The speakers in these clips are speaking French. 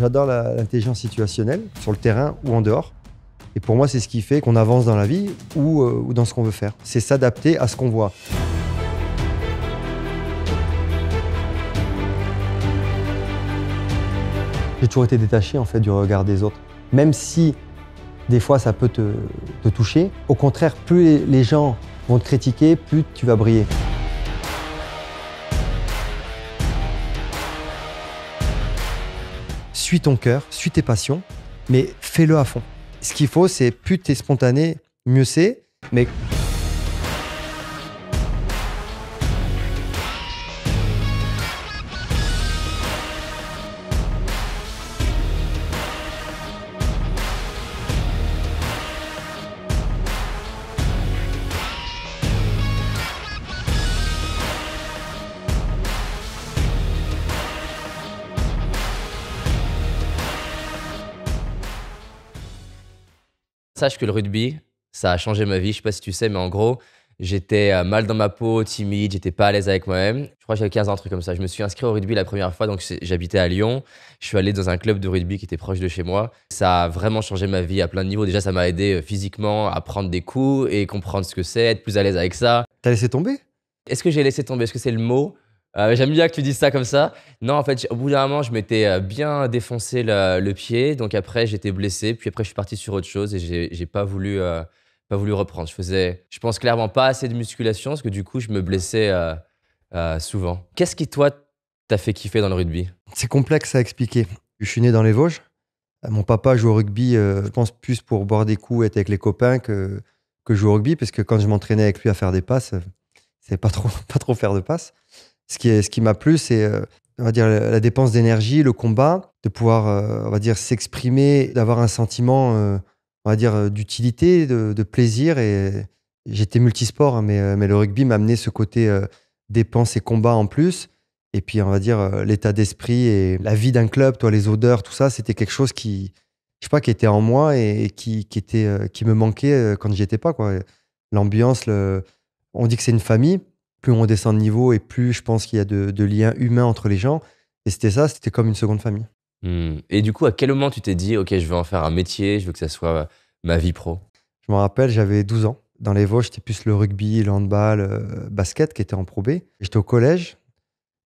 J'adore l'intelligence situationnelle, sur le terrain ou en dehors. Et pour moi, c'est ce qui fait qu'on avance dans la vie euh, ou, dans ce qu'on veut faire. C'est s'adapter à ce qu'on voit. J'ai toujours été détaché en fait du regard des autres. Même si des fois ça peut te toucher, au contraire, plus les gens vont te critiquer, plus tu vas briller. suis ton cœur, suis tes passions, mais fais-le à fond. Ce qu'il faut, c'est plus t'es spontané, mieux c'est. Mais Sache que le rugby, ça a changé ma vie. Je sais pas si tu sais, mais en gros, j'étais euh, mal dans ma peau, timide, j'étais pas à l'aise avec moi-même. Je crois que j'avais 15 ans, un truc comme ça. Je me suis inscrit au rugby la première fois, donc j'habitais à Lyon. Je suis allé dans un club de rugby qui était proche de chez moi. Ça a vraiment changé ma vie à plein de niveaux. Déjà, ça m'a aidé euh, physiquement à prendre des coups et comprendre ce que c'est, être plus à l'aise avec ça. T'as laissé tomber Est-ce que j'ai laissé tomber Est-ce que c'est le mot ah j'aime bien que tu dises ça comme ça. Non, en fait, au bout d'un moment, je m'étais euh, bien défoncé le, pied. Donc après, j'étais blessé. Puis après, je suis parti sur autre chose et j'ai pas voulu, euh, pas voulu reprendre. Je faisais, je pense clairement pas assez de musculation parce que du coup, je me blessais euh, souvent. Qu'est-ce qui, toi, t'a fait kiffer dans le rugby C'est complexe à expliquer. Je suis né dans les Vosges. Mon papa joue au rugby, je pense, plus pour boire des coups, être avec les copains que, que jouer au rugby. Parce que quand je m'entraînais avec lui à faire des passes, c'est pas trop, pas trop faire de passes. Ce qui, est, ce qui m'a plu, c'est euh, on va dire la dépense d'énergie, le combat, de pouvoir, euh, on va dire, s'exprimer, d'avoir un sentiment, euh, on va dire, d'utilité, de, plaisir. Et j'étais multisport, hein, mais, mais le rugby m'a amené ce côté dépense et combat en plus. Et puis, on va dire, l'état d'esprit et la vie d'un club, toi, les odeurs, tout ça, c'était quelque chose qui, je sais pas, qui était en moi et, qui, qui était, qui me manquait quand n'y étais pas, quoi. L'ambiance, le... on dit que c'est une famille plus on descend de niveau et plus je pense qu'il y a de, liens humains entre les gens. Et c'était ça, c'était comme une seconde famille. Hmm. Et du coup, à quel moment tu t'es dit, OK, je veux en faire un métier, je veux que ça soit ma vie pro Je me rappelle, j'avais 12 ans. Dans les Vosges, c'était plus le rugby, le handball, le euh, basket qui était en probé. J'étais au collège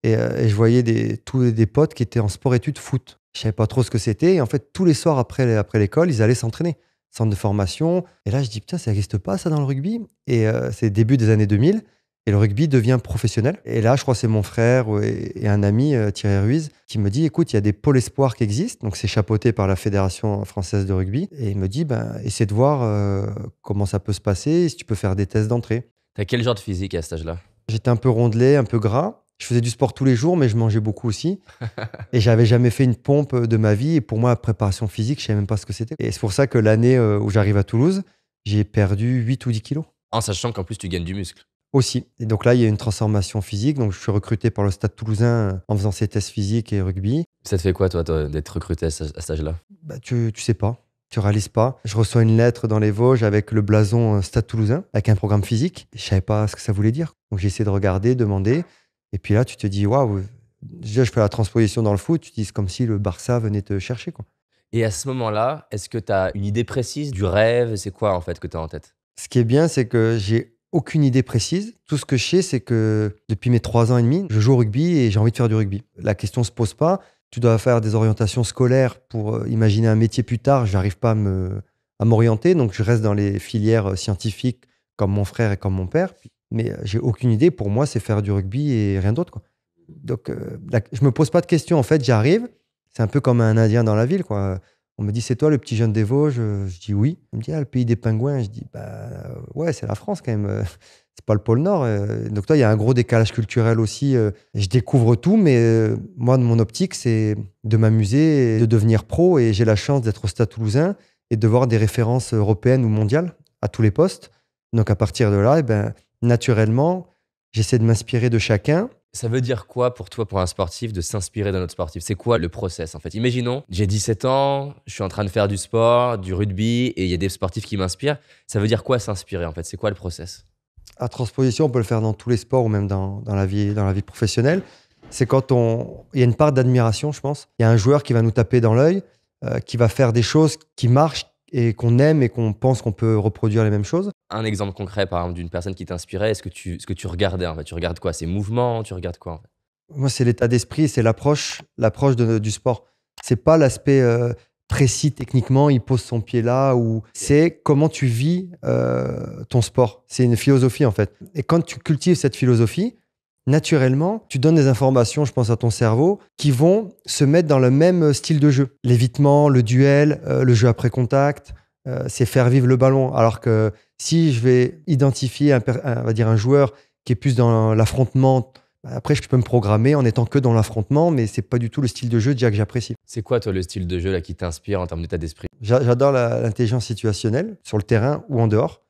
euh, et, je voyais des, tous des potes qui étaient en sport-études foot. Je savais pas trop ce que c'était. Et en fait, tous les soirs après, après l'école, ils allaient s'entraîner. Centre de formation. Et là, je dis, putain, ça n'existe pas, ça, dans le rugby. Et euh, c'est début des années 2000. Et le rugby devient professionnel. Et là, je crois que c'est mon frère et un ami, euh, Thierry Ruiz, qui me dit écoute, il y a des pôles espoirs qui existent. Donc, c'est chapeauté par la Fédération française de rugby. Et il me dit ben, essaie de voir euh, comment ça peut se passer, si tu peux faire des tests d'entrée. T'as quel genre de physique à cet âge-là J'étais un peu rondelé, un peu gras. Je faisais du sport tous les jours, mais je mangeais beaucoup aussi. et j'avais jamais fait une pompe de ma vie. Et pour moi, la préparation physique, je ne savais même pas ce que c'était. Et c'est pour ça que l'année euh, où j'arrive à Toulouse, j'ai perdu 8 ou 10 kilos. En sachant qu'en plus, tu gagnes du muscle. Aussi. Et donc là, il y a une transformation physique. Donc je suis recruté par le Stade toulousain euh, en faisant ces tests physiques et rugby. Ça te fait quoi, toi, d'être recruté à, cet âge-là bah, tu, tu sais pas tu réalises pas. Je reçois une lettre dans les Vosges avec le blason euh, Stade Toulousain, avec un programme physique. Je savais pas ce que ça voulait dire. Donc j'ai essayé de regarder, demander. Et puis là, tu te dis, waouh, déjà je fais la transposition dans le foot. Tu te dis, c'est comme si le Barça venait te chercher. Quoi. Et à ce moment-là, est-ce que tu as une idée précise du rêve C'est quoi en fait que tu as en tête Ce qui est bien, c'est que j'ai aucune idée précise. Tout ce que je sais, c'est que depuis mes trois ans et demi, je joue au rugby et j'ai envie de faire du rugby. La question ne se pose pas. Tu dois faire des orientations scolaires pour euh, imaginer un métier plus tard. Je n'arrive pas à m'orienter, donc je reste dans les filières euh, scientifiques comme mon frère et comme mon père. Mais euh, j'ai aucune idée. Pour moi, c'est faire du rugby et rien d'autre. Donc, je ne je me pose pas de questions. En fait, j'arrive. C'est un peu comme un Indien dans la ville, quoi. On me dit, c'est toi le petit jeune des Vosges je, dis oui. On me dit, ah, le pays des pingouins. Je dis, bah ouais, c'est la France quand même. Euh, c'est pas le pôle Nord. Euh. Donc, toi, il y a un gros décalage culturel aussi. Euh. Je découvre tout, mais moi, de mon optique, c'est de m'amuser de devenir pro. Et j'ai la chance d'être au Stade toulousain et de voir des références européennes ou mondiales à tous les postes. Donc, à partir de là, et eh ben, naturellement, j'essaie de m'inspirer de chacun ça veut dire quoi pour toi, pour un sportif, de s'inspirer d'un autre sportif C'est quoi le process en fait Imaginons, j'ai 17 ans, je suis en train de faire du sport, du rugby, et il y a des sportifs qui m'inspirent. Ça veut dire quoi s'inspirer en fait C'est quoi le process À transposition, on peut le faire dans tous les sports ou même dans, la, vie, dans la vie professionnelle. C'est quand on. Il y a une part d'admiration, je pense. Il y a un joueur qui va nous taper dans l'œil, euh, qui va faire des choses qui marchent, et qu'on aime et qu'on pense qu'on peut reproduire les mêmes choses. Un exemple concret, par exemple, d'une personne qui t'inspirait, est-ce que tu, que tu regardais Tu regardes quoi Ces mouvements Tu regardes quoi Moi, c'est l'état d'esprit, c'est l'approche, l'approche du sport. C'est pas l'aspect euh, précis techniquement, il pose son pied là, ou c'est comment tu vis euh, ton sport. C'est une philosophie en fait. Et quand tu cultives cette philosophie, naturellement, tu donnes des informations, je pense, à ton cerveau, qui vont se mettre dans le même style de jeu. L'évitement, le duel, euh, le jeu après contact, euh, c'est faire vivre le ballon. Alors que si je vais identifier un, va dire un joueur qui est plus dans l'affrontement, bah, après, je peux me programmer en étant que dans l'affrontement, mais c'est pas du tout le style de jeu déjà que j'apprécie. C'est quoi, toi, le style de jeu là, qui t'inspire en termes d'état d'esprit J'adore l'intelligence situationnelle, sur le terrain ou en dehors.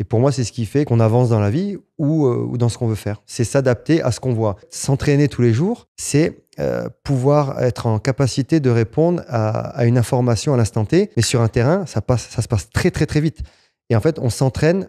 Et pour moi, c'est ce qui fait qu'on avance dans la vie euh, ou, dans ce qu'on veut faire. C'est s'adapter à ce qu'on voit. S'entraîner tous les jours, c'est euh, pouvoir être en capacité de répondre à, une information à l'instant T. Mais sur un terrain, ça, passe, ça se passe très, très, très vite. Et en fait, on s'entraîne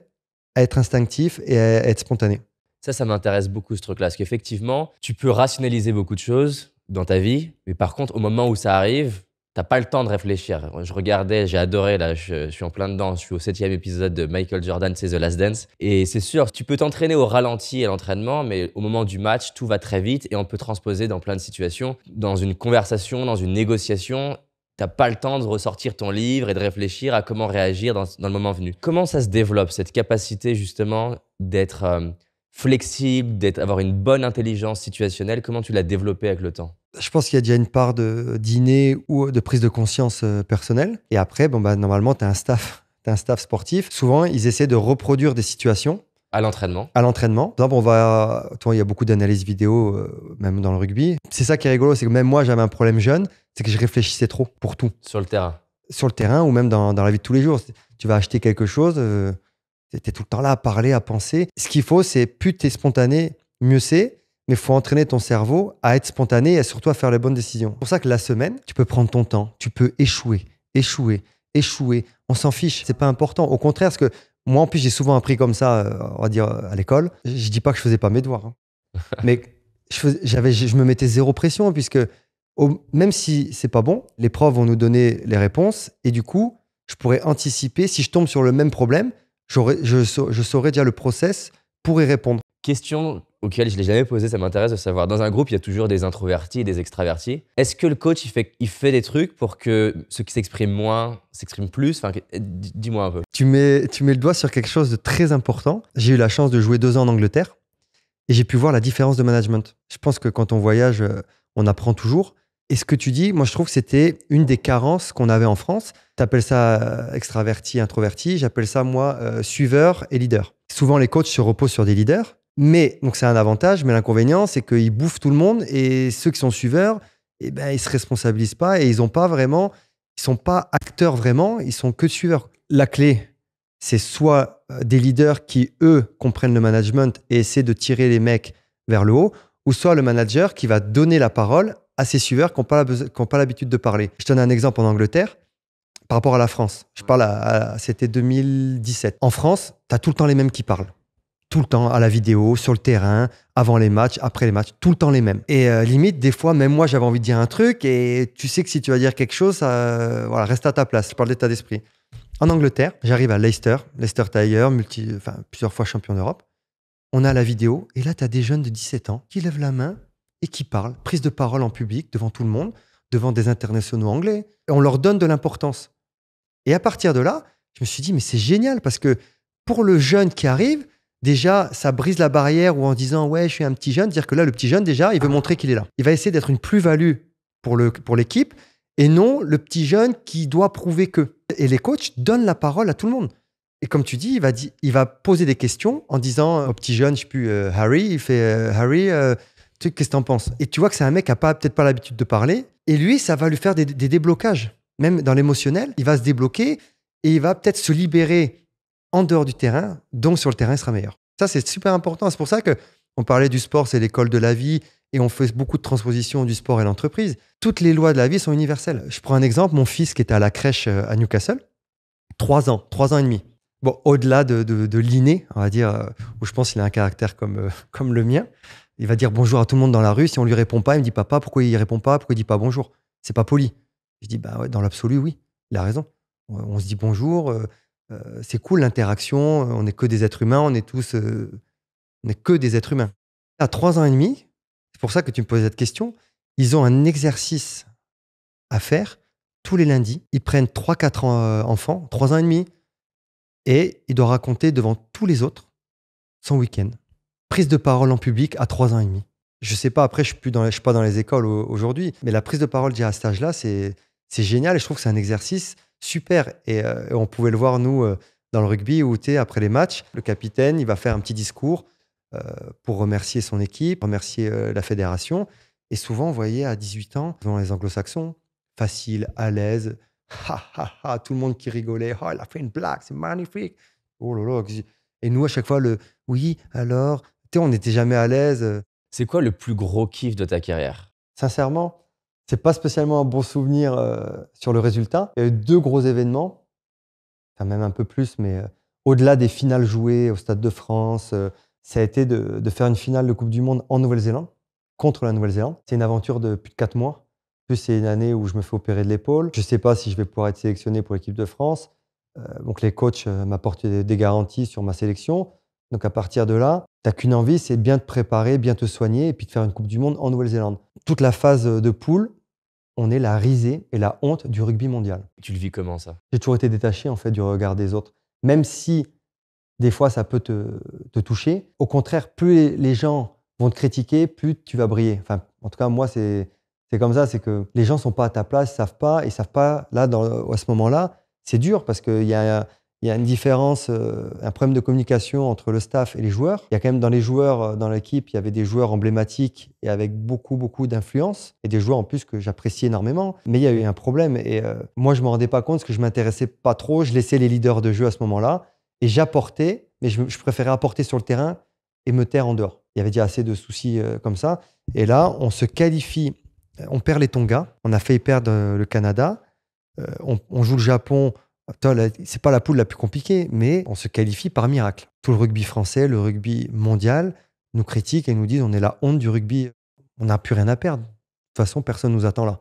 à être instinctif et à être spontané. Ça, ça m'intéresse beaucoup ce truc-là. Parce qu'effectivement, tu peux rationaliser beaucoup de choses dans ta vie. Mais par contre, au moment où ça arrive, pas le temps de réfléchir. Je regardais, j'ai adoré, là, je, suis en plein dedans. Je suis au septième épisode de Michael Jordan, c'est The Last Dance. Et c'est sûr, tu peux t'entraîner au ralenti à l'entraînement, mais au moment du match, tout va très vite et on peut transposer dans plein de situations. Dans une conversation, dans une négociation, t'as pas le temps de ressortir ton livre et de réfléchir à comment réagir dans, le moment venu. Comment ça se développe, cette capacité, justement, d'être. Euh, flexible, d'avoir une bonne intelligence situationnelle Comment tu l'as développé avec le temps je pense qu'il y a déjà une part de dîner ou de prise de conscience euh, personnelle. Et après, bon, bah, normalement, tu as un staff. As un staff sportif. Souvent, ils essaient de reproduire des situations à l'entraînement. À l'entraînement. donc on va. Toi, il y a beaucoup d'analyses vidéo, euh, même dans le rugby. C'est ça qui est rigolo, c'est que même moi, j'avais un problème jeune, c'est que je réfléchissais trop pour tout. Sur le terrain. Sur le terrain ou même dans, dans la vie de tous les jours. Tu vas acheter quelque chose, euh, c'était tout le temps là à parler, à penser. Ce qu'il faut, c'est plus t'es spontané, mieux c'est. Mais il faut entraîner ton cerveau à être spontané et surtout à faire les bonnes décisions. C'est pour ça que la semaine, tu peux prendre ton temps, tu peux échouer, échouer, échouer. On s'en fiche, c'est pas important. Au contraire, parce que moi, en plus, j'ai souvent appris comme ça, euh, on va dire, à l'école. Je dis pas que je faisais pas mes devoirs, hein. mais je, me mettais zéro pression, puisque même si c'est pas bon, les profs vont nous donner les réponses, et du coup, je pourrais anticiper si je tombe sur le même problème je, saurais, je saurais déjà le process pour y répondre. Question auquel je ne l'ai jamais posée, ça m'intéresse de savoir. Dans un groupe, il y a toujours des introvertis et des extravertis. Est-ce que le coach, il fait, il fait des trucs pour que ceux qui s'expriment moins s'expriment plus enfin, Dis-moi un peu. Tu mets, tu mets le doigt sur quelque chose de très important. J'ai eu la chance de jouer deux ans en Angleterre et j'ai pu voir la différence de management. Je pense que quand on voyage, euh, on apprend toujours. Et ce que tu dis, moi, je trouve que c'était une des carences qu'on avait en France. Tu appelles ça euh, extraverti, introverti. J'appelle ça, moi, euh, suiveur et leader. Souvent, les coachs se reposent sur des leaders. Mais, donc, c'est un avantage, mais l'inconvénient, c'est qu'ils bouffent tout le monde et ceux qui sont suiveurs, eh ben, ils se responsabilisent pas et ils ont pas vraiment, ils sont pas acteurs vraiment, ils sont que suiveurs. La clé, c'est soit euh, des leaders qui, eux, comprennent le management et essaient de tirer les mecs vers le haut, ou soit le manager qui va donner la parole à ces suiveurs qui n'ont pas l'habitude de parler. Je te donne un exemple en Angleterre par rapport à la France. Je parle à, c'était 2017. En France, tu as tout le temps les mêmes qui parlent. Tout le temps à la vidéo, sur le terrain, avant les matchs, après les matchs, tout le temps les mêmes. Et euh, limite, des fois, même moi, j'avais envie de dire un truc et tu sais que si tu vas dire quelque chose, euh, voilà, reste à ta place. Je parle d'état d'esprit. En Angleterre, j'arrive à Leicester, Leicester Tiger, plusieurs fois champion d'Europe. On a la vidéo et là, tu as des jeunes de 17 ans qui lèvent la main et qui parle, prise de parole en public, devant tout le monde, devant des internationaux anglais. on leur donne de l'importance. Et à partir de là, je me suis dit, mais c'est génial parce que pour le jeune qui arrive, déjà, ça brise la barrière ou en disant, ouais, je suis un petit jeune, dire que là, le petit jeune, déjà, il veut montrer qu'il est là. Il va essayer d'être une plus-value pour l'équipe pour et non le petit jeune qui doit prouver que. Et les coachs donnent la parole à tout le monde. Et comme tu dis, il va, il va poser des questions en disant au petit jeune, je sais plus, euh, Harry, il fait euh, Harry, euh, tu qu'est-ce que t'en penses Et tu vois que c'est un mec qui n'a peut-être pas l'habitude de parler. Et lui, ça va lui faire des, déblocages. Même dans l'émotionnel, il va se débloquer et il va peut-être se libérer en dehors du terrain, donc sur le terrain, il sera meilleur. Ça, c'est super important. C'est pour ça que on parlait du sport, c'est l'école de la vie, et on fait beaucoup de transpositions du sport et l'entreprise. Toutes les lois de la vie sont universelles. Je prends un exemple, mon fils qui était à la crèche euh, à Newcastle, trois ans, trois ans et demi. Bon, au-delà de, de, l'inné, on va dire, euh, où je pense qu'il a un caractère comme, euh, comme le mien, il va dire bonjour à tout le monde dans la rue. Si on lui répond pas, il me dit papa, pourquoi il répond pas Pourquoi il dit pas bonjour C'est pas poli. Je dis bah ouais, dans l'absolu, oui, il a raison. On, se dit bonjour. Euh, euh, c'est cool l'interaction. On n'est que des êtres humains. On est tous, euh, on n'est que des êtres humains. À trois ans et demi, c'est pour ça que tu me posais cette question. Ils ont un exercice à faire tous les lundis. Ils prennent trois, quatre enfants, trois ans et demi, et ils doivent raconter devant tous les autres son week-end prise de parole en public à trois ans et demi. Je sais pas, après, je suis, suis pas dans les écoles aujourd'hui, mais la prise de parole déjà à cet âge-là, c'est génial et je trouve que c'est un exercice super. Et euh, on pouvait le voir, nous, euh, dans le rugby, où tu es après les matchs, le capitaine, il va faire un petit discours euh, pour remercier son équipe, remercier la fédération. Et souvent, vous voyez, à 18 ans, dans les anglo-saxons, facile, à l'aise, tout le monde qui rigolait, oh, il a fait une blague, c'est magnifique. Oh là là. Et nous, à chaque fois, le oui, alors, on n'était jamais à l'aise. Euh. C'est quoi le plus gros kiff de ta carrière Sincèrement, c'est pas spécialement un bon souvenir euh, sur le résultat. Il y a eu deux gros événements, enfin même un peu plus, mais euh, au-delà des finales jouées au Stade de France, ça a été de, faire une finale de Coupe du Monde en Nouvelle-Zélande, contre la Nouvelle-Zélande. C'est une aventure de plus de quatre mois. Plus c'est une année où je me fais opérer de l'épaule. Je ne sais pas si je vais pouvoir être sélectionné pour l'équipe de France. donc les coachs m'apportent des garanties sur ma sélection. Donc à partir de là, t'as qu'une envie, c'est bien te préparer, bien te soigner et puis de faire une Coupe du Monde en Nouvelle-Zélande. Toute la phase de poule, on est la risée et la honte du rugby mondial. Tu le vis comment ça J'ai toujours été détaché en fait du regard des autres, même si des fois ça peut te, toucher. Au contraire, plus les gens vont te critiquer, plus tu vas briller. Enfin, en tout cas, moi c'est comme ça, c'est que les gens sont pas à ta place, savent pas, ils savent pas là dans, à ce moment-là. C'est dur parce qu'il y a il y a une différence, euh, un problème de communication entre le staff et les joueurs. Il y a quand même dans les joueurs, euh, dans l'équipe, il y avait des joueurs emblématiques et avec beaucoup, beaucoup d'influence, et des joueurs en plus que j'apprécie énormément. Mais il y a eu un problème, et euh, moi, je ne me rendais pas compte parce que je m'intéressais pas trop. Je laissais les leaders de jeu à ce moment-là, et j'apportais, mais je, préférais apporter sur le terrain et me taire en dehors. Il y avait déjà assez de soucis comme ça. Et là, on se qualifie, on perd les Tonga, on a failli perdre le Canada, on, on joue le Japon c'est pas la poule la plus compliquée, mais on se qualifie par miracle. Tout le rugby français, le rugby mondial, nous critiquent et nous disent on est la honte du rugby, on n'a plus rien à perdre. De toute façon, personne nous attend là.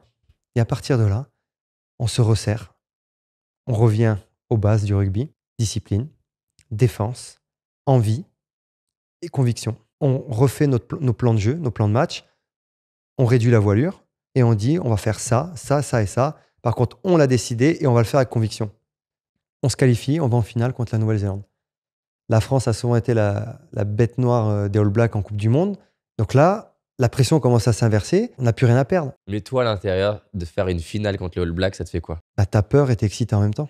Et à partir de là, on se resserre. On revient aux bases du rugby discipline, défense, envie et conviction. On refait nos plans de jeu, nos plans de match, on réduit la voilure et on dit on va faire ça, ça, ça et ça. Par contre, on l'a décidé et on va le faire avec conviction on se qualifie, on va en finale contre la Nouvelle-Zélande. La France a souvent été la, bête noire euh, des All Blacks en Coupe du Monde. Donc là, la pression commence à s'inverser, on n'a plus rien à perdre. Mais toi, à l'intérieur, de faire une finale contre les All Blacks, ça te fait quoi bah, T'as peur et t'excites en même temps.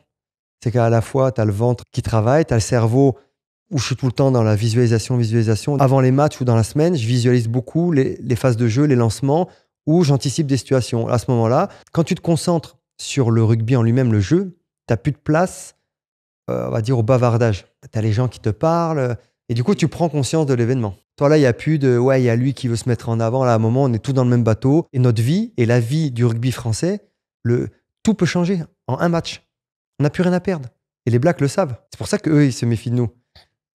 C'est qu'à la fois, t'as le ventre qui travaille, t'as le cerveau où je suis tout le temps dans la visualisation, visualisation. Avant les matchs ou dans la semaine, je visualise beaucoup les, phases de jeu, les lancements, où j'anticipe des situations. À ce moment-là, quand tu te concentres sur le rugby en lui-même, le jeu, tu plus de place euh, on va dire, au bavardage. Tu as les gens qui te parlent, et du coup, tu prends conscience de l'événement. Toi, là, il n'y a plus de ouais, il y a lui qui veut se mettre en avant. Là, à un moment, on est tous dans le même bateau. Et notre vie et la vie du rugby français, le, tout peut changer en un match. On n'a plus rien à perdre. Et les Blacks le savent. C'est pour ça qu'eux, ils se méfient de nous.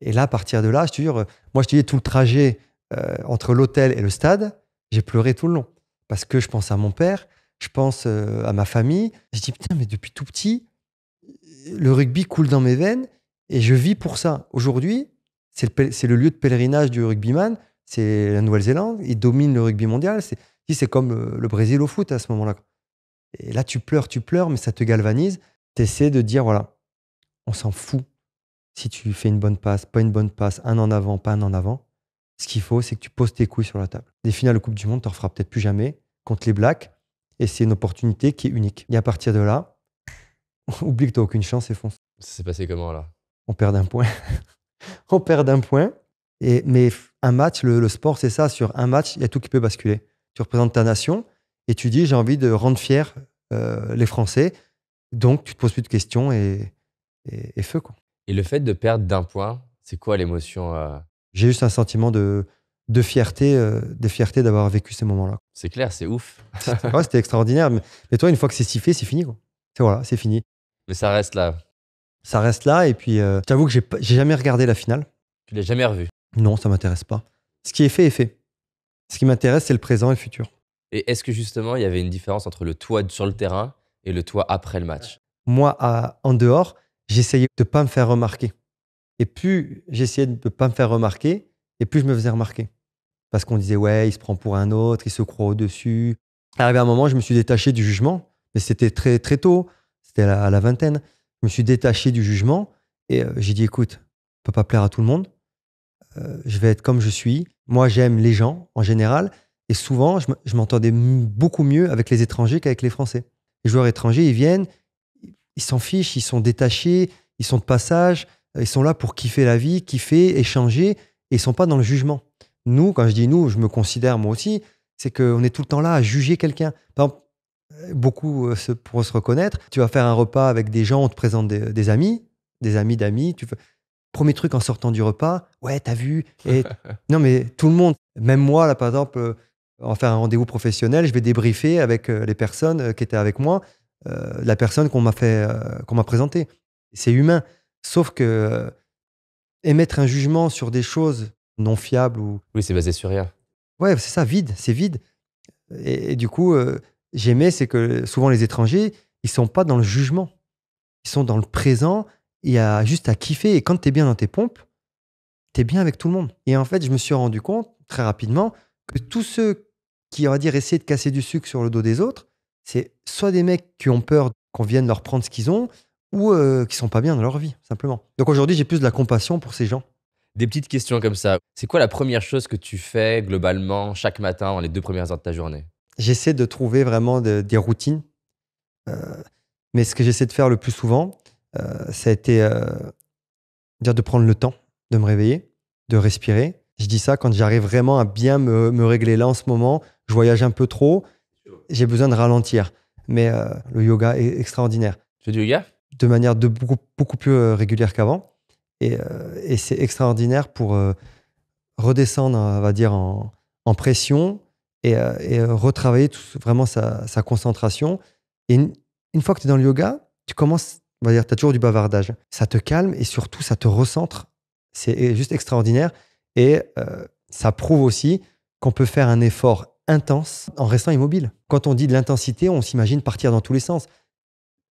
Et là, à partir de là, je te dis, moi, je te dis, tout le trajet euh, entre l'hôtel et le stade, j'ai pleuré tout le long. Parce que je pense à mon père, je pense euh, à ma famille. Je dis, putain, mais depuis tout petit, le rugby coule dans mes veines et je vis pour ça. Aujourd'hui, c'est le, lieu de pèlerinage du rugbyman, c'est la Nouvelle-Zélande, Il domine le rugby mondial. C'est comme le, Brésil au foot à ce moment-là. Et là, tu pleures, tu pleures, mais ça te galvanise. Tu essaies de dire voilà, on s'en fout si tu fais une bonne passe, pas une bonne passe, un en avant, pas un en avant. Ce qu'il faut, c'est que tu poses tes couilles sur la table. Des finales de Coupe du Monde, tu en feras peut-être plus jamais contre les Blacks. Et c'est une opportunité qui est unique. Et à partir de là, oublie que t'as aucune chance et fonce. Ça s'est passé comment là On perd un point. on perd d'un point. Et, mais un match, le, sport, c'est ça. Sur un match, il y a tout qui peut basculer. Tu représentes ta nation et tu dis j'ai envie de rendre fiers euh, les Français. Donc, tu te poses plus de questions et, feu. Quoi. Et le fait de perdre d'un point, c'est quoi l'émotion euh J'ai juste un sentiment de, de fierté euh, de fierté d'avoir vécu ces moments-là. C'est clair, c'est ouf. c'était extraordinaire. Mais, mais, toi, une fois que c'est sifflé, c'est fini. Quoi. C'est, voilà, c'est fini. Mais ça reste là. Ça reste là. Et puis, tu euh, j'avoue que j'ai, jamais regardé la finale. Tu l'as jamais revue Non, ça m'intéresse pas. Ce qui est fait est fait. Ce qui m'intéresse, c'est le présent et le futur. Et est-ce que justement, il y avait une différence entre le toi sur le terrain et le toi après le match Moi, en dehors, j'essayais de ne pas me faire remarquer. Et plus j'essayais de ne pas me faire remarquer, et plus je me faisais remarquer. Parce qu'on disait, ouais, il se prend pour un autre, il se croit au-dessus. Arrivé à un moment, je me suis détaché du jugement, mais c'était très, très tôt c'était à, la vingtaine. Je me suis détaché du jugement et euh, j'ai dit écoute, ne peut pas plaire à tout le monde. Euh, je vais être comme je suis. Moi, j'aime les gens en général. Et souvent, je m'entendais beaucoup mieux avec les étrangers qu'avec les Français. Les joueurs étrangers, ils viennent, ils s'en fichent, ils sont détachés, ils sont de passage, ils sont là pour kiffer la vie, kiffer, échanger, et ils sont pas dans le jugement. Nous, quand je dis nous, je me considère moi aussi, c'est qu'on est tout le temps là à juger quelqu'un. Par euh, beaucoup euh, pourront pour se reconnaître. Tu vas faire un repas avec des gens, on te présente des, amis, des amis d'amis. Tu fais... Premier truc en sortant du repas, ouais, t'as vu. Et... non, mais tout le monde, même moi, là, par exemple, euh, en faire un rendez-vous professionnel, je vais débriefer avec les personnes qui étaient avec moi, la personne qu'on m'a fait, qu'on m'a présentée. C'est humain. Sauf que émettre un jugement sur des choses non fiables ou. Oui, c'est basé sur rien. Ouais, c'est ça, vide. C'est vide. Et, du coup, j'aimais, c'est que souvent les étrangers, ils sont pas dans le jugement. Ils sont dans le présent. Il y a juste à kiffer. Et quand tu es bien dans tes pompes, tu es bien avec tout le monde. Et en fait, je me suis rendu compte très rapidement que tous ceux qui, on va dire, essaient de casser du sucre sur le dos des autres, c'est soit des mecs qui ont peur qu'on vienne leur prendre ce qu'ils ont, ou euh, qui sont pas bien dans leur vie, simplement. Donc aujourd'hui, j'ai plus de la compassion pour ces gens. Des petites questions comme ça. C'est quoi la première chose que tu fais globalement chaque matin, dans les deux premières heures de ta journée j'essaie de trouver vraiment des routines. Euh, mais ce que j'essaie de faire le plus souvent, euh, ça a été euh, dire de prendre le temps de me réveiller, de respirer. Je dis ça quand j'arrive vraiment à bien me, me, régler. Là, en ce moment, je voyage un peu trop. J'ai besoin de ralentir. Mais le yoga est extraordinaire. Tu fais du yoga De manière de beaucoup, beaucoup plus régulière qu'avant. Et, et c'est extraordinaire pour redescendre, on va dire, en, en pression, et, euh, euh, retravailler vraiment sa, concentration. Et une, fois que tu es dans le yoga, tu commences, on va dire, tu as toujours du bavardage. Ça te calme et surtout, ça te recentre. C'est e, juste extraordinaire. Et euh, ça prouve aussi qu'on peut faire un effort intense en restant immobile. Quand on dit de l'intensité, on s'imagine partir dans tous les sens.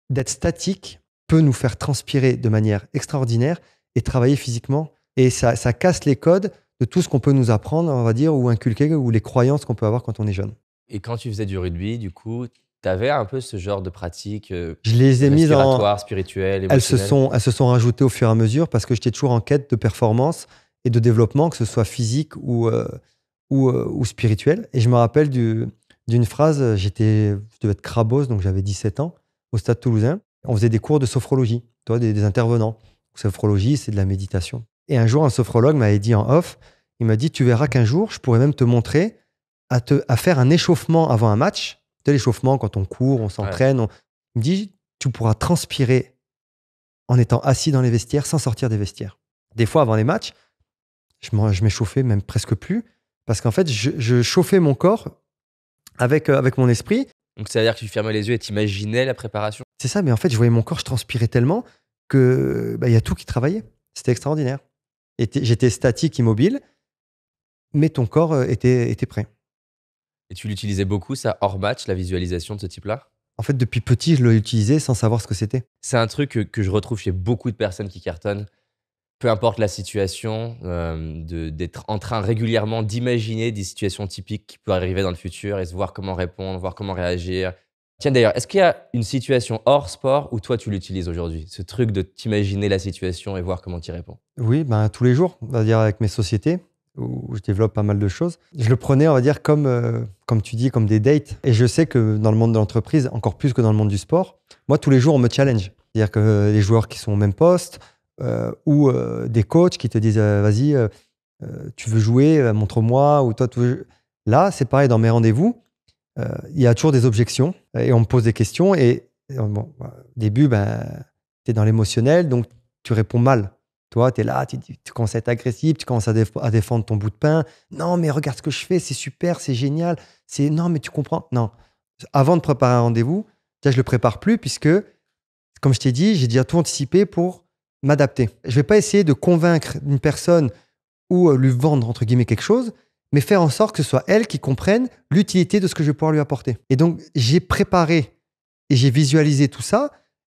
D'être statique peut nous faire transpirer de manière extraordinaire et travailler physiquement. Et ça casse les codes de tout ce qu'on peut nous apprendre, on va dire, ou inculquer, ou les croyances qu'on peut avoir quand on est jeune. Et quand tu faisais du rugby, du coup, tu avais un peu ce genre de pratiques euh, Je les ai en. spirituelles, elles se, sont, elles se sont rajoutées au fur et à mesure parce que j'étais toujours en quête de performance et de développement, que ce soit physique ou, euh, euh, ou, spirituel. Et je me rappelle d'une phrase, j'étais, je devais être crabose, donc j'avais 17 ans, au stade toulousain. On faisait des cours de sophrologie, toi, des, des intervenants. Sophrologie, c'est de la méditation. Et un jour, un sophrologue m'avait dit en off, il m'a dit, tu verras qu'un jour, je pourrais même te montrer à, te, à faire un échauffement avant un match. De l'échauffement, quand on court, on s'entraîne. On... Il me dit, tu pourras transpirer en étant assis dans les vestiaires sans sortir des vestiaires. Des fois, avant les matchs, je m'échauffais même presque plus parce qu'en fait, je, chauffais mon corps avec, euh, avec mon esprit. Donc, c'est-à-dire que tu fermais les yeux et t'imaginais la préparation C'est ça, mais en fait, je voyais mon corps, je transpirais tellement que bah, il y a tout qui travaillait. C'était extraordinaire. J'étais statique, immobile, mais ton corps euh, était, prêt. Et tu l'utilisais beaucoup, ça, hors match, la visualisation de ce type-là En fait, depuis petit, je l'ai utilisé sans savoir ce que c'était. C'est un truc que, je retrouve chez beaucoup de personnes qui cartonnent. Peu importe la situation, euh, d'être en train régulièrement d'imaginer des situations typiques qui peuvent arriver dans le futur et se voir comment répondre, voir comment réagir, Tiens d'ailleurs, est-ce qu'il y a une situation hors sport où toi tu l'utilises aujourd'hui Ce truc de t'imaginer la situation et voir comment tu réponds Oui, ben, tous les jours, on va dire avec mes sociétés où je développe pas mal de choses. Je le prenais, on va dire, comme, euh, comme tu dis, comme des dates. Et je sais que dans le monde de l'entreprise, encore plus que dans le monde du sport, moi, tous les jours, on me challenge. C'est-à-dire que euh, les joueurs qui sont au même poste euh, ou des coachs qui te disent vas-y, tu veux jouer, montre-moi, ou toi, Là, c'est pareil dans mes rendez-vous. Euh, il y a toujours des objections euh, et on me pose des questions. Et bah, au début, ben, tu es dans l'émotionnel, donc tu réponds mal. Toi, tu es là, tu, commences à être agressif, tu commences à, défendre ton bout de pain. Non, mais regarde ce que je fais, c'est super, c'est génial. C'est non, mais tu comprends. Non. Avant de préparer un rendez-vous, je ne le prépare plus puisque, comme je t'ai dit, j'ai déjà tout anticipé pour m'adapter. Je vais pas essayer de convaincre une personne ou euh, lui vendre entre guillemets quelque chose mais faire en sorte que ce soit elle qui comprenne l'utilité de ce que je vais pouvoir lui apporter. Et donc, j'ai préparé et j'ai visualisé tout ça.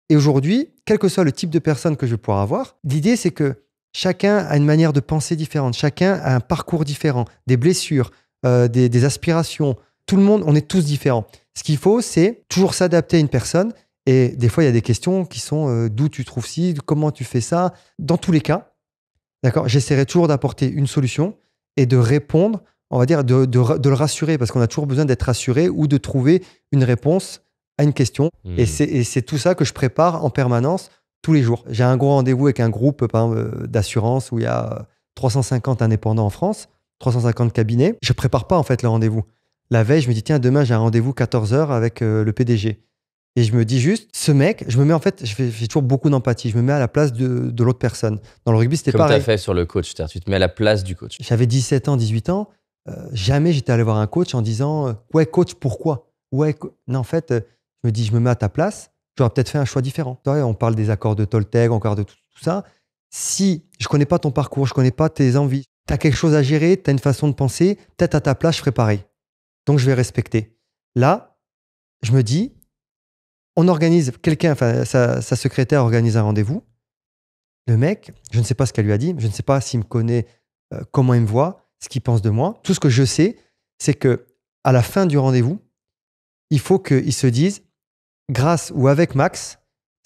Et aujourd'hui, quel que soit le type de personne que je vais pouvoir avoir, l'idée c'est que chacun a une manière de penser différente, chacun a un parcours différent, des blessures, euh, des, aspirations. Tout le monde, on est tous différents. Ce qu'il faut, c'est toujours s'adapter à une personne. Et des fois, il y a des questions qui sont euh, d'où tu trouves ci, comment tu fais ça. Dans tous les cas, d'accord, j'essaierai toujours d'apporter une solution et de répondre, on va dire, de, le rassurer, parce qu'on a toujours besoin d'être rassuré ou de trouver une réponse à une question. Et hmm. c'est tout ça que je prépare en permanence tous les jours. J'ai un gros rendez-vous avec un groupe euh, d'assurance où il y a 350 euh, indépendants en France, 350 cabinets. Je prépare pas en fait le rendez-vous. La veille, je me dis, tiens, demain j'ai un rendez-vous 14h avec euh, le PDG. Et je me dis juste, ce mec, je me mets en fait, je j'ai toujours beaucoup d'empathie. Je me mets à la place de, l'autre personne. Dans le rugby, c'était pas pareil. Comme tu as fait sur le coach, tu te mets à la place du coach. J'avais 17 ans, 18 ans. Euh, jamais j'étais allé voir un coach en disant, euh, ouais, coach, pourquoi Ouais, non, en fait, euh, je me dis, je me mets à ta place. J'aurais peut-être fait un choix différent. On parle des accords de Toltec, encore de tout, ça. Si je connais pas ton parcours, je connais pas tes envies, tu as quelque chose à gérer, tu as une façon de penser, peut-être à ta place, je ferai pareil. Donc, je vais respecter. Là, je me dis, on organise quelqu'un, enfin sa, secrétaire organise un rendez-vous. Le mec, je ne sais pas ce qu'elle lui a dit, je ne sais pas s'il me connaît, euh, comment il me voit, ce qu'il pense de moi. Tout ce que je sais, c'est que à la fin du rendez-vous, il faut qu'il se dise, grâce ou avec Max,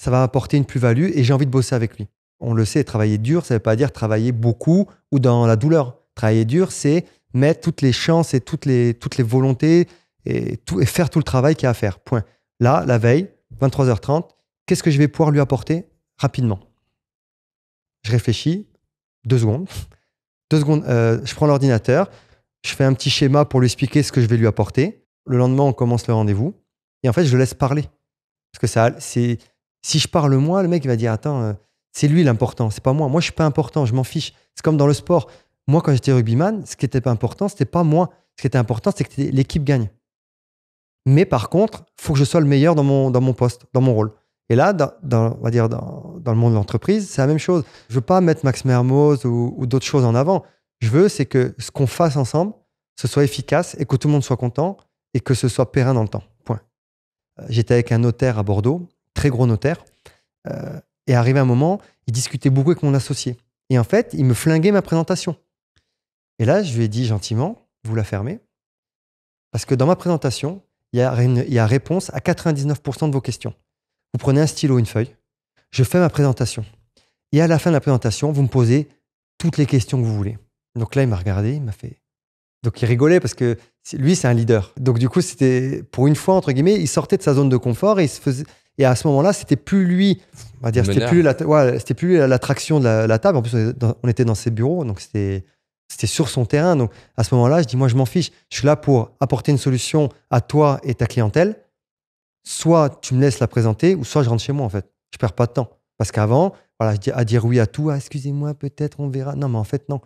ça va apporter une plus-value et j'ai envie de bosser avec lui. On le sait, travailler dur, ça ne veut pas dire travailler beaucoup ou dans la douleur. Travailler dur, c'est mettre toutes les chances et toutes les, volontés et, et faire tout le travail qu'il y a à faire. Point. Là, la veille, 23h30, qu'est-ce que je vais pouvoir lui apporter rapidement Je réfléchis, deux secondes. Deux secondes, euh, je prends l'ordinateur, je fais un petit schéma pour lui expliquer ce que je vais lui apporter. Le lendemain, on commence le rendez-vous. Et en fait, je le laisse parler. Parce que ça, c'est si je parle moi, le mec va dire attends, euh, c'est lui l'important, c'est pas moi. Moi, je suis pas important, je m'en fiche. C'est comme dans le sport. Moi, quand j'étais rugbyman, ce qui était pas important, c'était pas moi. Ce qui était important, c'est que l'équipe gagne. Mais par contre, faut que je sois le meilleur dans mon, poste, dans mon rôle. Et là, dans, on va dire dans, le monde de l'entreprise, c'est la même chose. Je veux pas mettre Max Mermoz ou, d'autres choses en avant. Je veux, c'est que ce qu'on fasse ensemble, ce soit efficace et que tout le monde soit content et que ce soit périn dans le temps. Point. Euh, j'étais avec un notaire à Bordeaux, très gros notaire, euh, et arrivé un moment, il discutait beaucoup avec mon associé. Et en fait, il me flinguait ma présentation. Et là, je lui ai dit gentiment, vous la fermez, parce que dans ma présentation, il y, a réponse à 99% de vos questions. Vous prenez un stylo, une feuille, je fais ma présentation. Et à la fin de la présentation, vous me posez toutes les questions que vous voulez. Donc là, il m'a regardé, il m'a fait. Donc il rigolait parce que lui, c'est un leader. Donc du coup, c'était pour une fois, entre guillemets, il sortait de sa zone de confort et il se faisait. Et à ce moment-là, c'était plus lui, on va dire, c'était plus, la, ouais, l'attraction de la, la, table. En plus, on était dans, ses bureaux, donc c'était c'était sur son terrain. Donc, à ce moment-là, je dis, moi, je m'en fiche. Je suis là pour apporter une solution à toi et ta clientèle. Soit tu me laisses la présenter, ou soit je rentre chez moi, en fait. Je perds pas de temps. Parce qu'avant, voilà, à dire oui à tout, ah, excusez-moi, peut-être, on verra. Non, mais en fait, non.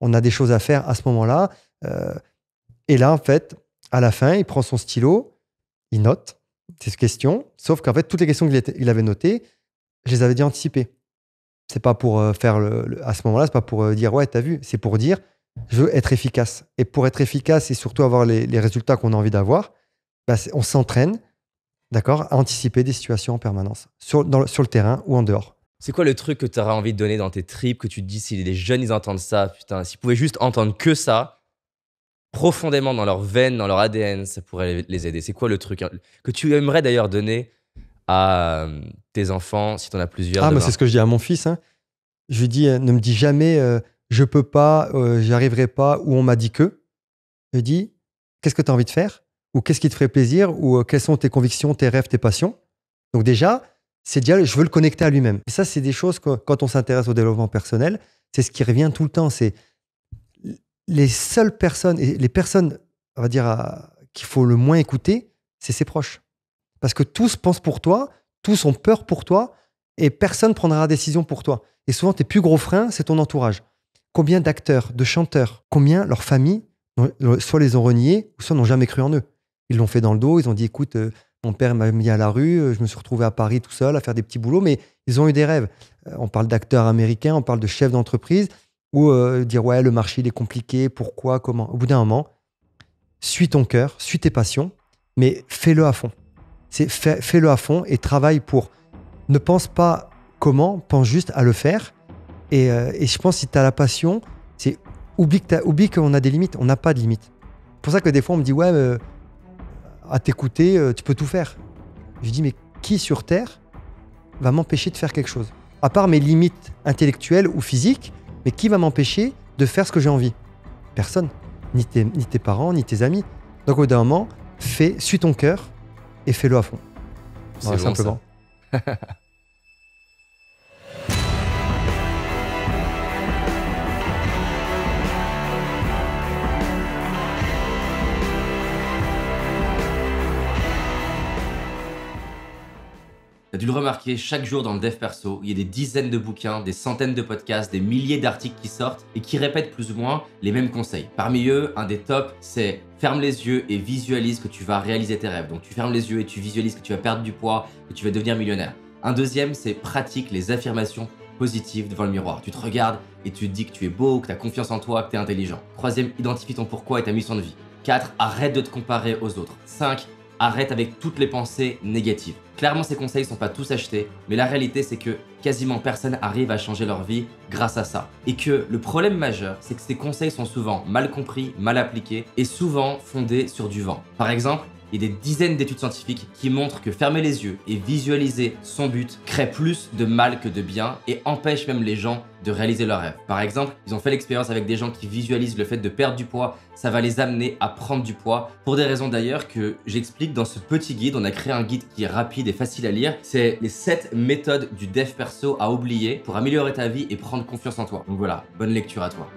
On a des choses à faire à ce moment-là. Euh, et là, en fait, à la fin, il prend son stylo, il note ses questions, sauf qu'en fait, toutes les questions qu'il avait notées, je les avais dit anticipées. C'est pas pour euh, faire le, à ce moment-là, c'est pas pour euh, dire ouais, t'as vu, c'est pour dire je veux être efficace. Et pour être efficace et surtout avoir les, résultats qu'on a envie d'avoir, bah, on s'entraîne, d'accord, à anticiper des situations en permanence, sur, sur le terrain ou en dehors. C'est quoi le truc que tu auras envie de donner dans tes tripes, que tu te dis si les jeunes ils entendent ça, putain, s'ils pouvaient juste entendre que ça, profondément dans leurs veines, dans leur ADN, ça pourrait les aider. C'est quoi le truc hein, que tu aimerais d'ailleurs donner euh, tes enfants, si tu en as plusieurs. Ah, mais c'est ce que je dis à mon fils. Hein. Je lui dis, euh, ne me dis jamais, euh, je peux pas, j'arriverai j'y pas, ou on m'a dit que. Je dis, qu'est-ce que tu as envie de faire Ou qu'est-ce qui te ferait plaisir Ou quelles sont tes convictions, tes rêves, tes passions Donc déjà, c'est dire je veux le connecter à lui-même. Et ça, c'est des choses que quand on s'intéresse au développement personnel, c'est ce qui revient tout le temps. C'est les seules personnes, les personnes, on va dire, qu'il faut le moins écouter, c'est ses proches. Parce que tous pensent pour toi, tous ont peur pour toi, et personne prendra la décision pour toi. Et souvent, tes plus gros freins, c'est ton entourage. Combien d'acteurs, de chanteurs, combien leurs familles, soit les ont reniés, soit n'ont jamais cru en eux. Ils l'ont fait dans le dos, ils ont dit, écoute, euh, mon père m'a mis à la rue, euh, je me suis retrouvé à Paris tout seul à faire des petits boulots, mais ils ont eu des rêves. Euh, on parle d'acteurs américains, on parle de chefs d'entreprise, ou dire ouais, le marché il est compliqué, pourquoi, comment. Au bout d'un moment, suis ton cœur, suis tes passions, mais fais-le à fond. C'est fais-le à fond et travaille pour. Ne pense pas comment, pense juste à le faire. Et, euh, je pense que si tu as la passion, c'est oublie qu'on a des limites. On n'a pas de limites. C'est pour ça que des fois, on me dit Ouais, euh, à t'écouter, euh, tu peux tout faire. Je dis Mais qui sur Terre va m'empêcher de faire quelque chose À part mes limites intellectuelles ou physiques, mais qui va m'empêcher de faire ce que j'ai envie Personne. Ni tes, parents, ni tes amis. Donc au bout moment, fais, suis ton cœur, et fais-le à fond. C'est simplement. Tu as dû le remarquer, chaque jour dans le dev perso, il y a des dizaines de bouquins, des centaines de podcasts, des milliers d'articles qui sortent et qui répètent plus ou moins les mêmes conseils. Parmi eux, un des tops, c'est ferme les yeux et visualise que tu vas réaliser tes rêves. Donc tu fermes les yeux et tu visualises que tu vas perdre du poids, que tu vas devenir millionnaire. Un deuxième, c'est pratique les affirmations positives devant le miroir. Tu te regardes et tu te dis que tu es beau, que tu as confiance en toi, que tu es intelligent. Troisième, identifie ton pourquoi et ta mission de vie. Quatre, Arrête de te comparer aux autres. 5 arrête avec toutes les pensées négatives. Clairement, ces conseils ne sont pas tous achetés, mais la réalité, c'est que quasiment personne arrive à changer leur vie grâce à ça. Et que le problème majeur, c'est que ces conseils sont souvent mal compris, mal appliqués et souvent fondés sur du vent. Par exemple, il y a des dizaines d'études scientifiques qui montrent que fermer les yeux et visualiser son but crée plus de mal que de bien et empêche même les gens de réaliser leurs rêves. Par exemple, ils ont fait l'expérience avec des gens qui visualisent le fait de perdre du poids, ça va les amener à prendre du poids, pour des raisons d'ailleurs que j'explique dans ce petit guide, on a créé un guide qui est rapide et facile à lire, c'est les 7 méthodes du dev perso à oublier pour améliorer ta vie et prendre confiance en toi. Donc voilà, bonne lecture à toi.